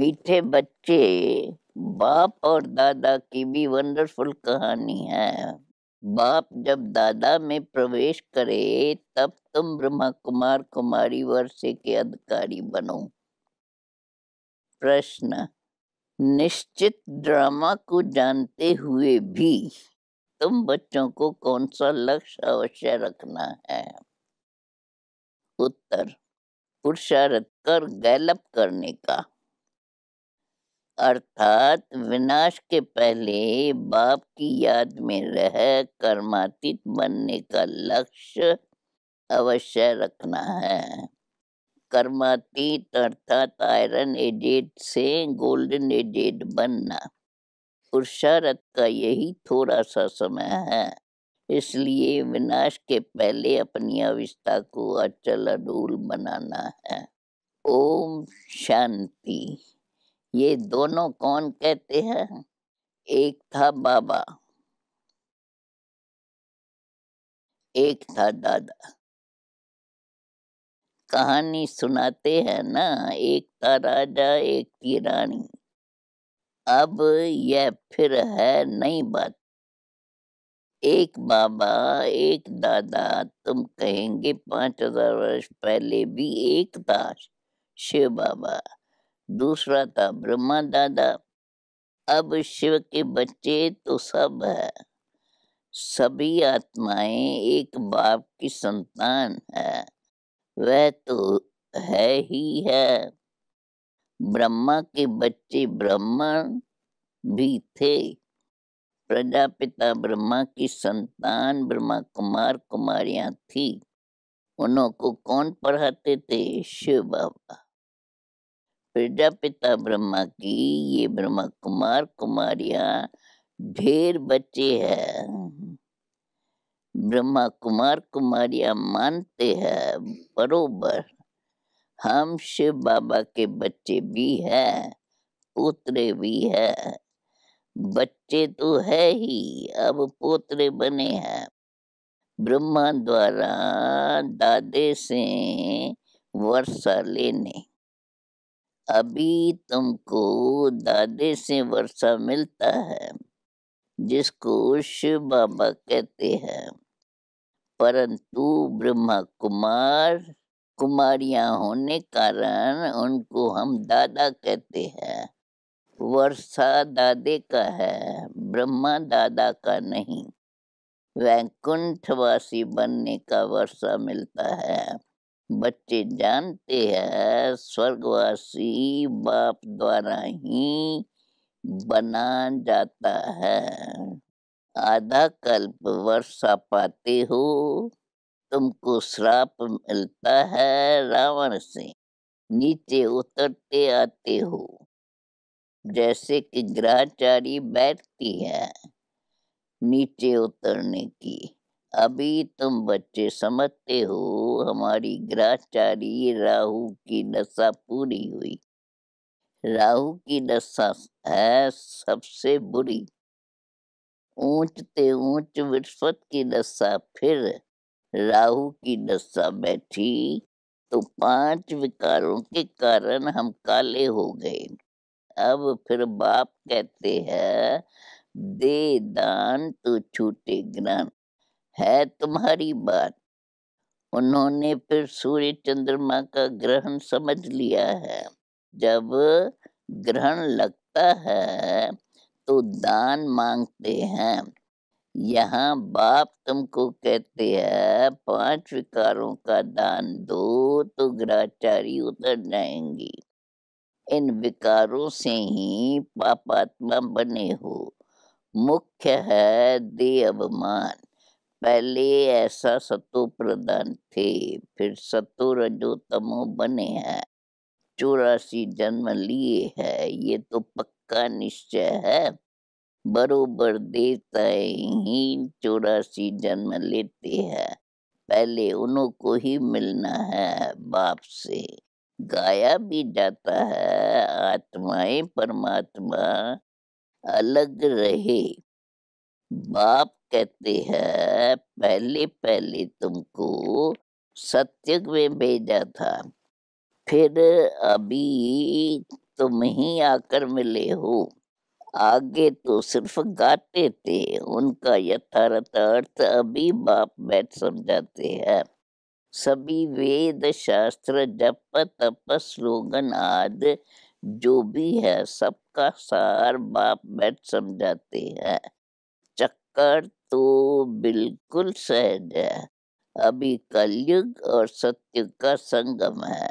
मीठे बच्चे बाप और दादा की भी वंडरफुल कहानी है बाप जब दादा में प्रवेश करे तब तुम ब्रह्मा कुमार कुमारी वर्षे के अधिकारी बनो प्रश्न निश्चित ड्रामा को जानते हुए भी तुम बच्चों को कौन सा लक्ष्य अवश्य रखना है उत्तर पुरुषार्थ कर गैलप करने का अर्थात विनाश के पहले बाप की याद में रह कर्मातीत बनने का लक्ष्य अवश्य रखना है कर्मातीत अर्थात आयरन एजेड से गोल्डन एजेड बनना पुरुषारथ का यही थोड़ा सा समय है इसलिए विनाश के पहले अपनी अवस्था को अचल अडूल बनाना है ओम शांति ये दोनों कौन कहते हैं एक था बाबा एक था दादा कहानी सुनाते हैं ना एक था राजा एक थी रानी अब यह फिर है नई बात एक बाबा एक दादा तुम कहेंगे पांच हजार वर्ष पहले भी एक था शिव बाबा दूसरा था ब्रह्मा दादा अब शिव के बच्चे तो सब है सभी आत्माएं एक बाप की संतान है वह तो है ही है ब्रह्मा के बच्चे ब्रह्म भी थे प्रजापिता ब्रह्मा की संतान ब्रह्मा कुमार कुमारियां थी उन्हों को कौन पढ़ाते थे शिव बाबा प्रजापिता ब्रह्मा की ये ब्रह्मा कुमार कुमारिया ढेर बच्चे हैं ब्रह्मा कुमार कुमारिया मानते हैं बरोबर हम शिव बाबा के बच्चे भी हैं पोतरे भी हैं बच्चे तो है ही अब पोतरे बने हैं ब्रह्मा द्वारा दादे से वर्षा लेने अभी तुमको दादे से वर्षा मिलता है जिसको शिव बाबा कहते हैं परंतु ब्रह्मा कुमार कुमारियां होने कारण उनको हम दादा कहते हैं वर्षा दादे का है ब्रह्मा दादा का नहीं वैकुंठवासी बनने का वर्षा मिलता है बच्चे जानते हैं स्वर्गवासी बाप द्वारा ही बना जाता है आधा कल्प वर्षा पाते हो तुमको श्राप मिलता है रावण से नीचे उतरते आते हो जैसे कि ग्रहचारी बैठती है नीचे उतरने की अभी तुम बच्चे समझते हो हमारी ग्रहचारी राहु की दशा पूरी हुई राहु की दशा है सबसे बुरी ऊंचते ऊंच विस्पत की दशा फिर राहु की दशा बैठी तो पांच विकारों के कारण हम काले हो गए अब फिर बाप कहते हैं दे दान तो छूटे ग्राम है तुम्हारी बात उन्होंने फिर सूर्य चंद्रमा का ग्रहण समझ लिया है जब ग्रहण लगता है तो दान मांगते हैं यहाँ बाप तुमको कहते हैं पांच विकारों का दान दो तो ग्रहचारी उतर जाएंगी इन विकारों से ही पापात्मा बने हो मुख्य है दे अवमान पहले ऐसा सतो प्रधान थे फिर सतो रजो तमो बने हैं चौरासी जन्म लिए है ये तो पक्का निश्चय है बरोबर देता ही चौरासी जन्म लेते हैं पहले उनको ही मिलना है बाप से गाया भी जाता है आत्माएं परमात्मा अलग रहे बाप कहते हैं पहले पहले तुमको सत्य में भेजा था फिर अभी तुम ही आकर मिले हो आगे तो सिर्फ गाते थे उनका यथार्थ अर्थ अभी बाप बैठ समझाते हैं सभी वेद शास्त्र जप तप स्लोगन आदि जो भी है सबका सार बाप बैठ समझाते हैं कर तो बिल्कुल सहज है अभी कलयुग और सत्य का संगम है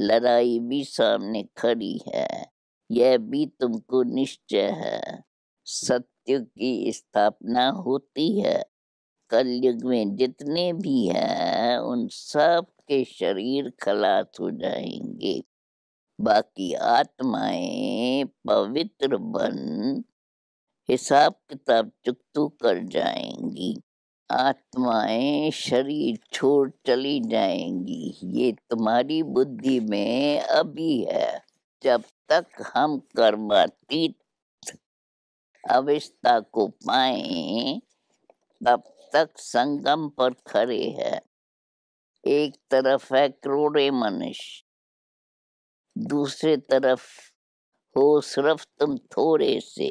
लड़ाई भी सामने खड़ी है यह भी तुमको निश्चय है सत्य की स्थापना होती है कलयुग में जितने भी हैं उन सब के शरीर खलास हो जाएंगे बाकी आत्माएं पवित्र बन हिसाब किताब चुकतू तो कर जाएंगी आत्माएं शरीर छोड़ चली जाएंगी ये तुम्हारी बुद्धि में अभी है जब तक हम कर्मातीत अवस्था को पाए तब तक संगम पर खड़े हैं एक तरफ है करोड़े मनुष्य दूसरे तरफ हो सिर्फ तुम थोड़े से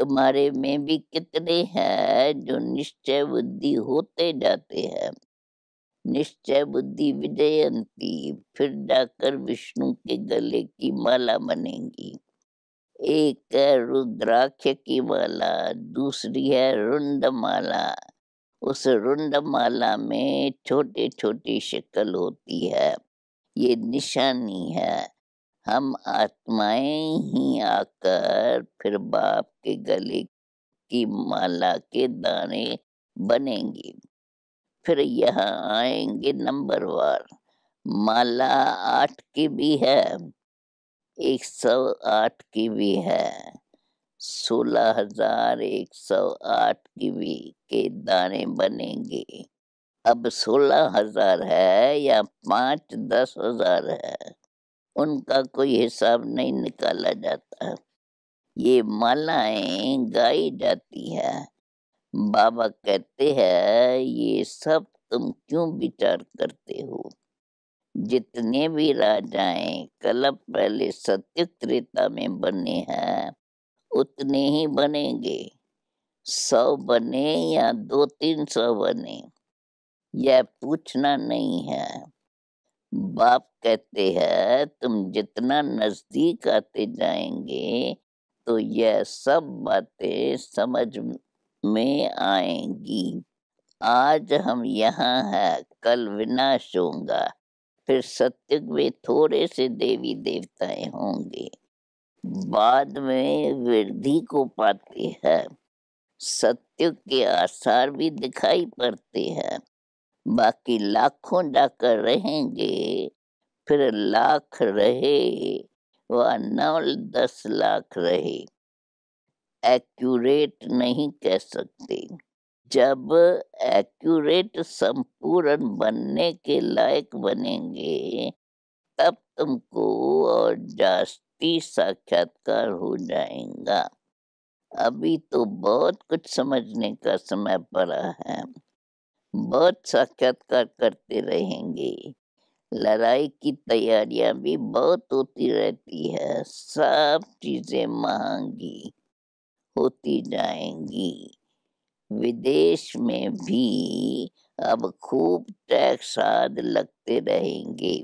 तुम्हारे में भी कितने हैं जो निश्चय बुद्धि होते जाते हैं निश्चय बुद्धि विजयंती फिर जाकर विष्णु के गले की माला बनेगी एक है रुद्राक्ष की माला दूसरी है रुंड माला उस रुंड माला में छोटे छोटी शक्ल होती है ये निशानी है हम आत्माएं ही आकर फिर बाप के गले की माला के दाने बनेंगे फिर यहाँ आएंगे वार माला आठ की भी है एक सौ आठ की भी है सोलह हजार एक सौ आठ की भी के दाने बनेंगे अब सोलह हजार है या पाँच दस हजार है उनका कोई हिसाब नहीं निकाला जाता ये मालाएं गाई जाती है बाबा कहते हैं ये सब तुम क्यों विचार करते हो जितने भी राजाएं कलप पहले सत्य त्रेता में बने हैं उतने ही बनेंगे सौ बने या दो तीन सौ बने यह पूछना नहीं है बाप कहते हैं तुम जितना नजदीक आते जाएंगे तो यह सब बातें समझ में आएंगी आज हम यहाँ हैं कल विनाश होगा फिर सत्य में थोड़े से देवी देवताएं होंगे बाद में वृद्धि को पाते हैं सत्य के आसार भी दिखाई पड़ते हैं बाकी लाखों डाकर रहेंगे फिर लाख रहे व नौ दस लाख रहे एक्यूरेट नहीं कह सकते जब एक्यूरेट संपूर्ण बनने के लायक बनेंगे तब तुमको और जास्ती साक्षात्कार हो जाएगा अभी तो बहुत कुछ समझने का समय पड़ा है बहुत साक्षात्कार करते रहेंगे लड़ाई की तैयारियां भी बहुत होती रहती है सब चीज़ें महंगी होती जाएंगी विदेश में भी अब खूब टैक्स आद लगते रहेंगे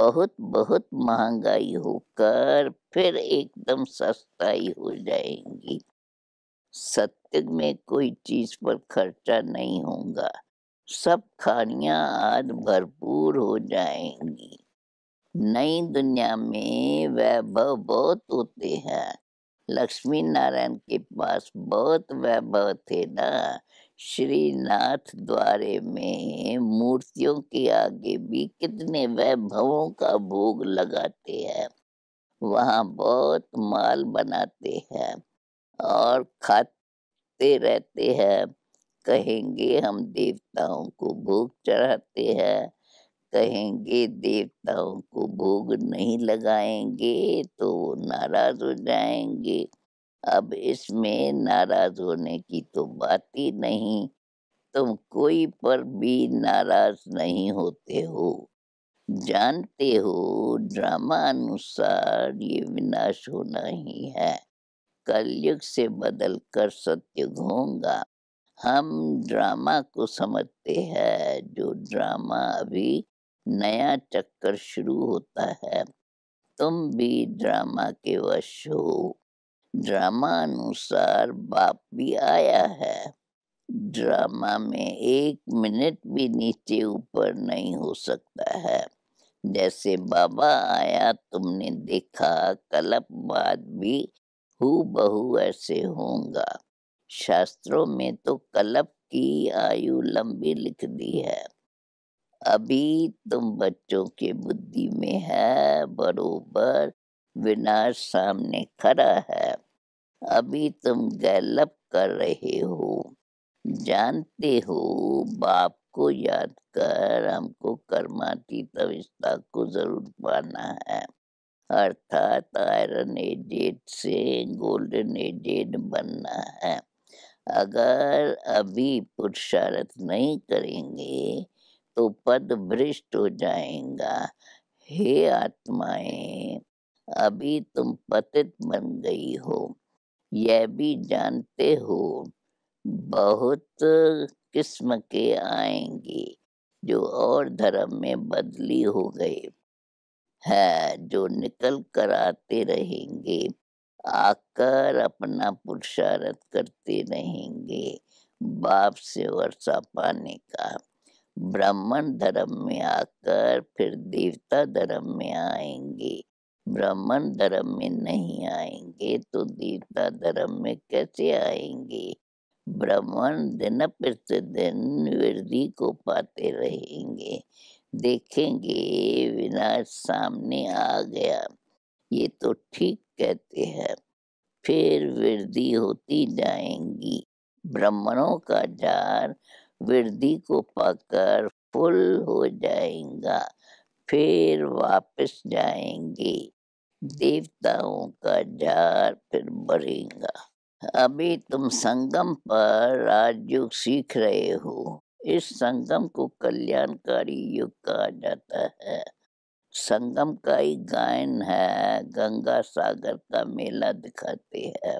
बहुत बहुत महंगाई होकर फिर एकदम सस्ताई हो जाएंगी सत्य में कोई चीज पर खर्चा नहीं होगा सब खानियां आज भरपूर हो जाएंगी नई दुनिया में वैभव बहुत होते हैं लक्ष्मी नारायण के पास बहुत वैभव थे ना श्रीनाथ द्वारे में मूर्तियों के आगे भी कितने वैभवों का भोग लगाते हैं वहाँ बहुत माल बनाते हैं और खाते रहते हैं कहेंगे हम देवताओं को भोग चढ़ाते हैं कहेंगे देवताओं को भोग नहीं लगाएंगे तो वो नाराज हो जाएंगे अब इसमें नाराज होने की तो बात ही नहीं तुम कोई पर भी नाराज नहीं होते हो जानते हो ड्रामा अनुसार ये विनाश होना ही है कलयुग से बदल कर सत्युग होगा हम ड्रामा को समझते हैं जो ड्रामा अभी नया चक्कर शुरू होता है तुम भी ड्रामा के वश हो ड्रामा अनुसार बाप भी आया है ड्रामा में एक मिनट भी नीचे ऊपर नहीं हो सकता है जैसे बाबा आया तुमने देखा कलप बाद भी हु बहु ऐसे होगा शास्त्रों में तो कलप की आयु लंबी लिख दी है अभी तुम बच्चों के बुद्धि में है बरोबर विनाश सामने खड़ा है अभी तुम गैलप कर रहे हो जानते हो बाप को याद कर हमको कर्मातीत अवस्था को जरूर पाना है अर्थात आयरन एजेड से गोल्डन एजेड बनना है अगर अभी पुरुषार्थ नहीं करेंगे तो पद भ्रष्ट हो जाएगा हे आत्माएं अभी तुम पतित बन गई हो यह भी जानते हो बहुत किस्म के आएंगे जो और धर्म में बदली हो गए है जो निकल कर आते रहेंगे आकर अपना पुरुषार्थ करते रहेंगे बाप से वर्षा पाने का ब्राह्मण धर्म में आकर फिर देवता धर्म में आएंगे ब्राह्मण धर्म में नहीं आएंगे तो देवता धर्म में कैसे आएंगे ब्राह्मण दिन प्रतिदिन वृद्धि को पाते रहेंगे देखेंगे विनाश सामने आ गया ये तो ठीक कहते हैं फिर वृद्धि होती जाएंगी ब्राह्मणों का जार वृद्धि को पाकर फुल हो जाएगा फिर वापस जाएंगे देवताओं का जार फिर बढ़ेगा अभी तुम संगम पर राजयोग सीख रहे हो इस संगम को कल्याणकारी युग कहा जाता है संगम का ही गायन है गंगा सागर का मेला दिखाते हैं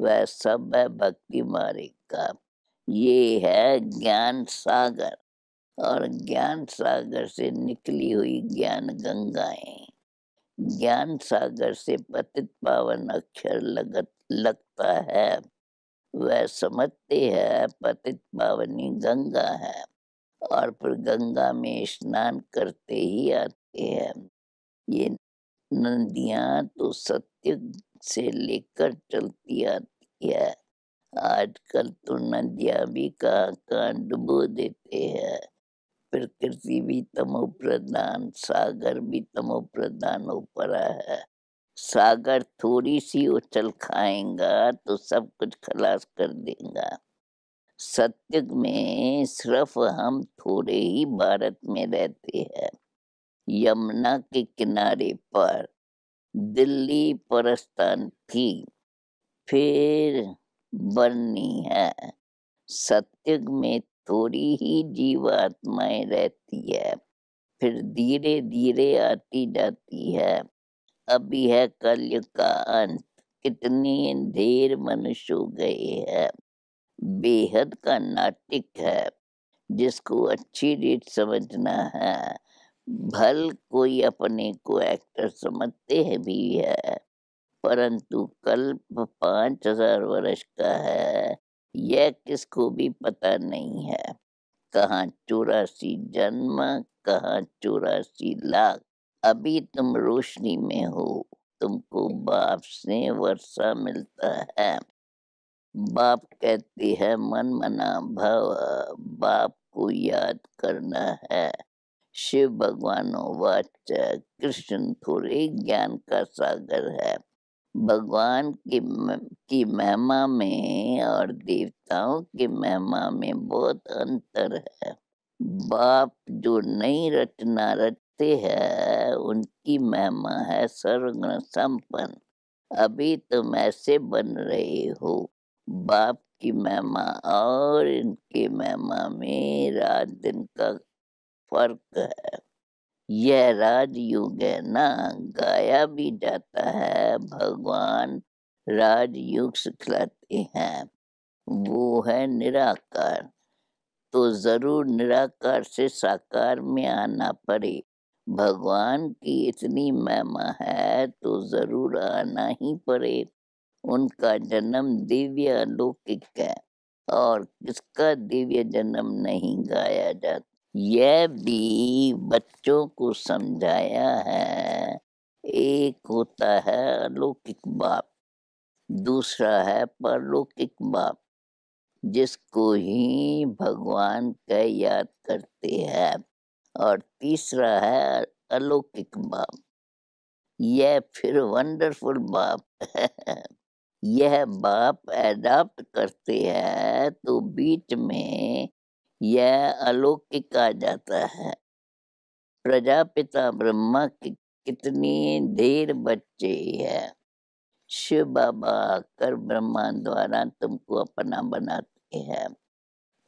वह सब है भक्ति मारे का ये है ज्ञान सागर और ज्ञान सागर से निकली हुई ज्ञान गंगाएं ज्ञान सागर से पतित पावन अक्षर लगत लगता है वह समझते है पतित पावनी गंगा है और फिर गंगा में स्नान करते ही आते हैं ये नदियाँ तो सत्य से लेकर चलती आती है आजकल तो नदियाँ भी कहाँ कहाँ डुबो देते हैं प्रकृति भी तमो प्रधान सागर भी तमो प्रधान हो पड़ा है सागर थोड़ी सी उछल खाएगा तो सब कुछ खलास कर देगा सत्य में सिर्फ हम थोड़े ही भारत में रहते हैं यमुना के किनारे पर दिल्ली परस्तान थी फिर बननी है सत्युग में थोड़ी ही जीवात्माएं रहती है फिर धीरे धीरे आती जाती है अभी है कल का अंत कितनी देर मनुष्य गए है बेहद का नाटिक है जिसको अच्छी रीत समझना है भल कोई अपने को एक्टर समझते है भी है परंतु कल्प पांच हजार वर्ष का है यह किसको भी पता नहीं है कहा चौरासी जन्म कहा चौरासी लाख अभी तुम रोशनी में हो तुमको बाप से वर्षा मिलता है बाप कहती है मन मना भव बाप को याद करना है शिव भगवान वाच कृष्ण थोड़े ज्ञान का सागर है भगवान की की महिमा में और देवताओं की महिमा में बहुत अंतर है बाप जो नई रचना रच करते हैं उनकी महिमा है सर्वगुण संपन्न अभी तुम ऐसे बन रहे हो बाप की महिमा और इनकी महिमा में रात दिन का फर्क है यह राजयुग है ना गाया भी जाता है भगवान राजयुग सिखलाते हैं वो है निराकार तो जरूर निराकार से साकार में आना पड़े भगवान की इतनी महिमा है तो जरूर आना ही पड़े उनका जन्म दिव्य अलौकिक है और किसका दिव्य जन्म नहीं गाया जाता यह भी बच्चों को समझाया है एक होता है अलौकिक बाप दूसरा है परलौकिक बाप जिसको ही भगवान का याद करते हैं और तीसरा है अलौकिक बाप यह फिर वंडरफुल बाप है यह बाप एडाप्ट करते हैं तो बीच में यह अलौकिक आ जाता है प्रजापिता ब्रह्मा के कितनी देर बच्चे है शिव बाबा कर ब्रह्मा द्वारा तुमको अपना बनाते हैं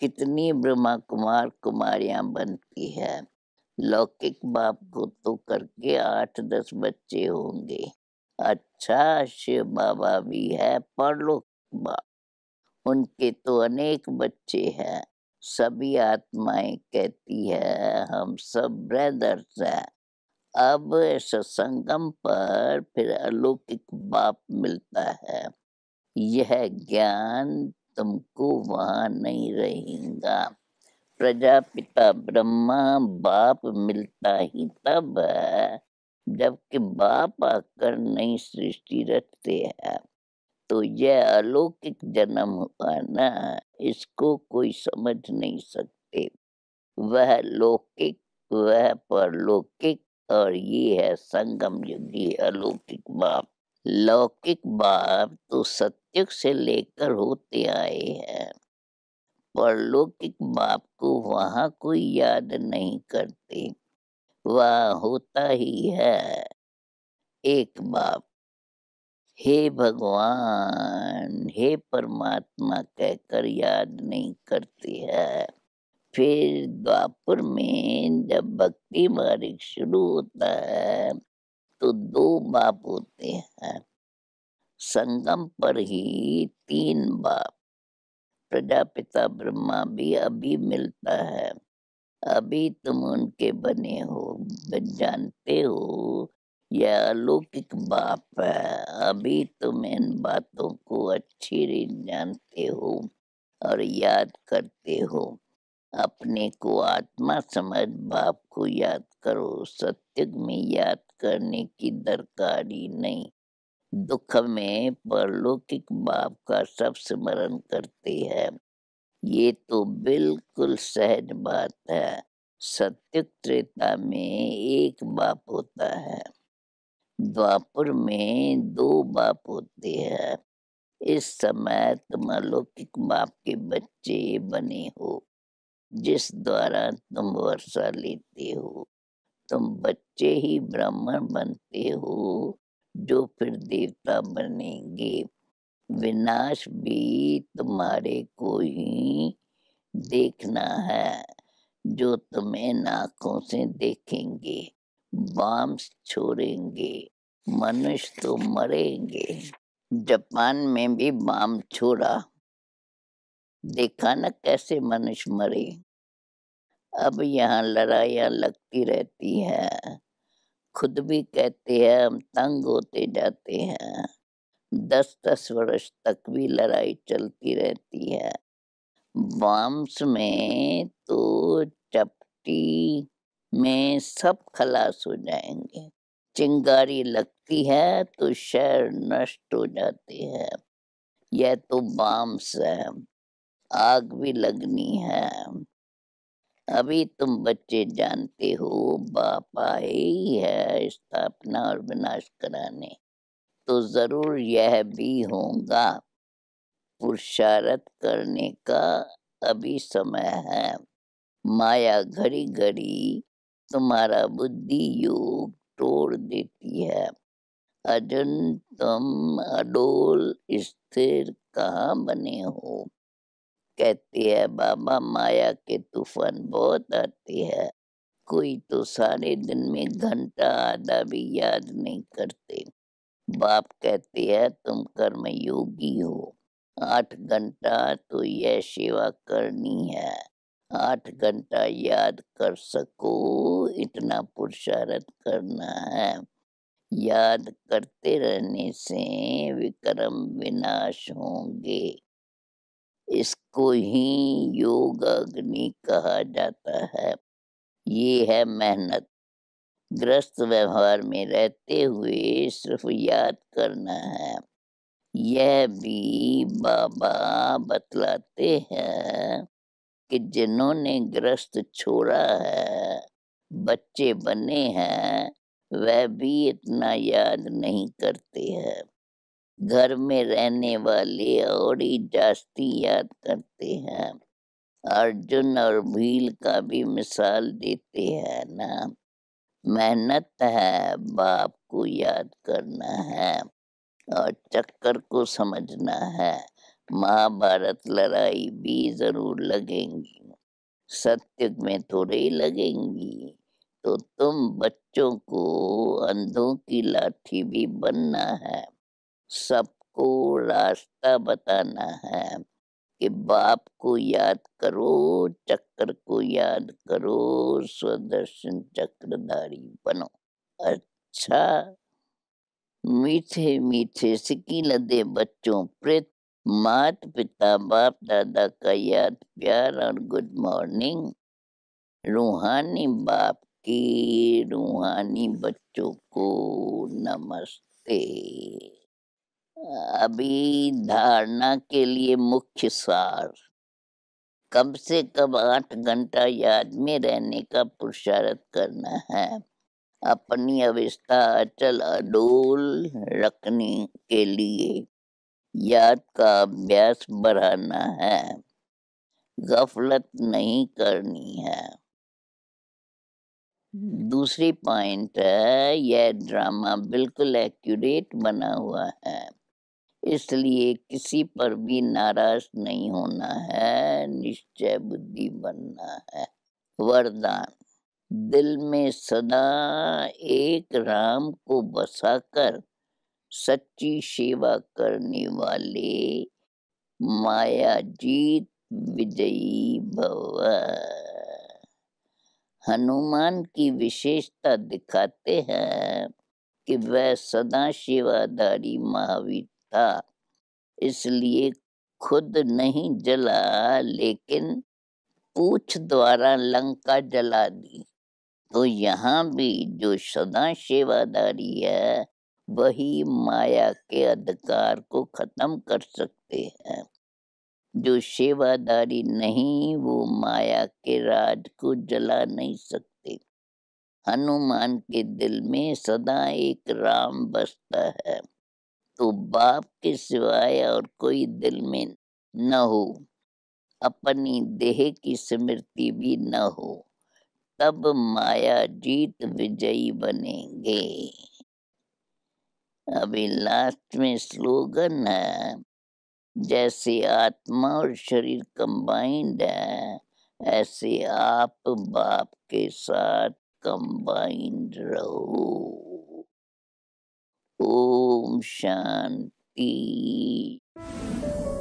कितनी ब्रह्मा कुमार कुमारियां बनती है लौकिक बाप को तो करके आठ दस बच्चे होंगे अच्छा शिव बाबा भी है परलोक बाप उनके तो अनेक बच्चे हैं सभी आत्माएं कहती है हम सब ब्रदर्स हैं अब सत्संगम पर फिर अलौकिक बाप मिलता है यह ज्ञान तुमको वहां नहीं रहेगा प्रजापिता ब्रह्मा बाप मिलता ही तब है जबकि बाप आकर नई सृष्टि रखते हैं तो यह अलौकिक जन्म हुआ ना इसको कोई समझ नहीं सकते वह लौकिक वह परलौकिक और ये है संगम युगी अलौकिक बाप लौकिक बाप तो सत्युग से लेकर होते आए हैं परलौकिक बाप को वहाँ कोई याद नहीं करते वह होता ही है एक बाप हे भगवान हे परमात्मा कहकर याद नहीं करते है फिर द्वापुर में जब भक्ति मार्ग शुरू होता है तो दो बाप होते हैं संगम पर ही तीन बाप प्रजापिता ब्रह्मा भी अभी मिलता है अभी तुम उनके बने हो जानते हो यह अलौकिक बाप है अभी तुम इन बातों को अच्छी रीत जानते हो और याद करते हो अपने को आत्मा समझ बाप को याद करो सत्य में याद करने की दरकारी नहीं दुख में परलौकिक बाप का सब स्मरण करती है ये तो बिल्कुल सहज बात है सत्य त्रेता में एक बाप होता है द्वापुर में दो बाप होते हैं इस समय तुम अलौकिक बाप के बच्चे बने हो जिस द्वारा तुम वर्षा लेते हो तुम बच्चे ही ब्राह्मण बनते हो जो फिर देवता बनेंगे विनाश भी तुम्हारे को ही देखना है जो तुम्हें नाकों से देखेंगे बॉम्ब्स छोड़ेंगे मनुष्य तो मरेंगे जापान में भी बॉम्ब छोड़ा देखा ना कैसे मनुष्य मरे अब यहाँ लड़ाइयाँ लगती रहती है खुद भी कहते हैं हम तंग होते जाते हैं दस दस वर्ष तक भी लड़ाई चलती रहती है वाम्स में तो चपटी में सब खलास हो जाएंगे चिंगारी लगती है तो शहर नष्ट हो जाते हैं यह तो बॉम्ब्स है आग भी लगनी है अभी तुम बच्चे जानते हो बाप ही है स्थापना और विनाश कराने तो जरूर यह भी होगा पुरुषार्थ करने का अभी समय है माया घड़ी घड़ी तुम्हारा बुद्धि योग तोड़ देती है अर्जुन तुम अडोल स्थिर कहाँ बने हो कहती है बाबा माया के तूफान बहुत आती है कोई तो सारे दिन में घंटा आधा भी याद नहीं करते बाप कहती हैं तुम कर्मयोगी हो आठ घंटा तो यह सेवा करनी है आठ घंटा याद कर सको इतना पुरुषार्थ करना है याद करते रहने से विक्रम विनाश होंगे इसको ही योग अग्नि कहा जाता है ये है मेहनत ग्रस्त व्यवहार में रहते हुए सिर्फ याद करना है यह भी बाबा बतलाते हैं कि जिन्होंने ग्रस्त छोड़ा है बच्चे बने हैं वह भी इतना याद नहीं करते हैं घर में रहने वाले और ही जास्ती याद करते हैं अर्जुन और भील का भी मिसाल देते हैं ना मेहनत है बाप को याद करना है और चक्कर को समझना है महाभारत लड़ाई भी जरूर लगेंगी सत्य में थोड़े ही लगेंगी तो तुम बच्चों को अंधों की लाठी भी बनना है सबको रास्ता बताना है कि बाप को याद करो चक्र को याद करो स्वदर्शन चक्रधारी बनो अच्छा मीठे मीठे सिकी लदे बच्चों प्रेत मात पिता बाप दादा का याद प्यार और गुड मॉर्निंग रूहानी बाप की रूहानी बच्चों को नमस्ते अभी धारणा के लिए मुख्य सार कम से कम आठ घंटा याद में रहने का पुरुषार्थ करना है अपनी अवस्था अचल अडोल रखने के लिए याद का अभ्यास बढ़ाना है गफलत नहीं करनी है दूसरी पॉइंट है यह ड्रामा बिल्कुल एक्यूरेट बना हुआ है इसलिए किसी पर भी नाराज नहीं होना है निश्चय बुद्धि बनना है वरदान दिल में सदा एक राम को बसाकर सच्ची सेवा करने वाले माया जीत विजयी भव हनुमान की विशेषता दिखाते हैं कि वह सदा सेवादारी महावीर था इसलिए खुद नहीं जला लेकिन पूछ द्वारा लंका जला दी तो यहाँ भी जो सदा सेवादारी है वही माया के अधिकार को खत्म कर सकते हैं जो सेवादारी नहीं वो माया के राज को जला नहीं सकते हनुमान के दिल में सदा एक राम बसता है तो बाप के सिवाय और कोई दिल में न हो अपनी देह की स्मृति भी न हो तब माया जीत विजयी बनेंगे अभी लास्ट में स्लोगन है जैसे आत्मा और शरीर कंबाइंड है ऐसे आप बाप के साथ कंबाइंड रहो ओम शांति Thank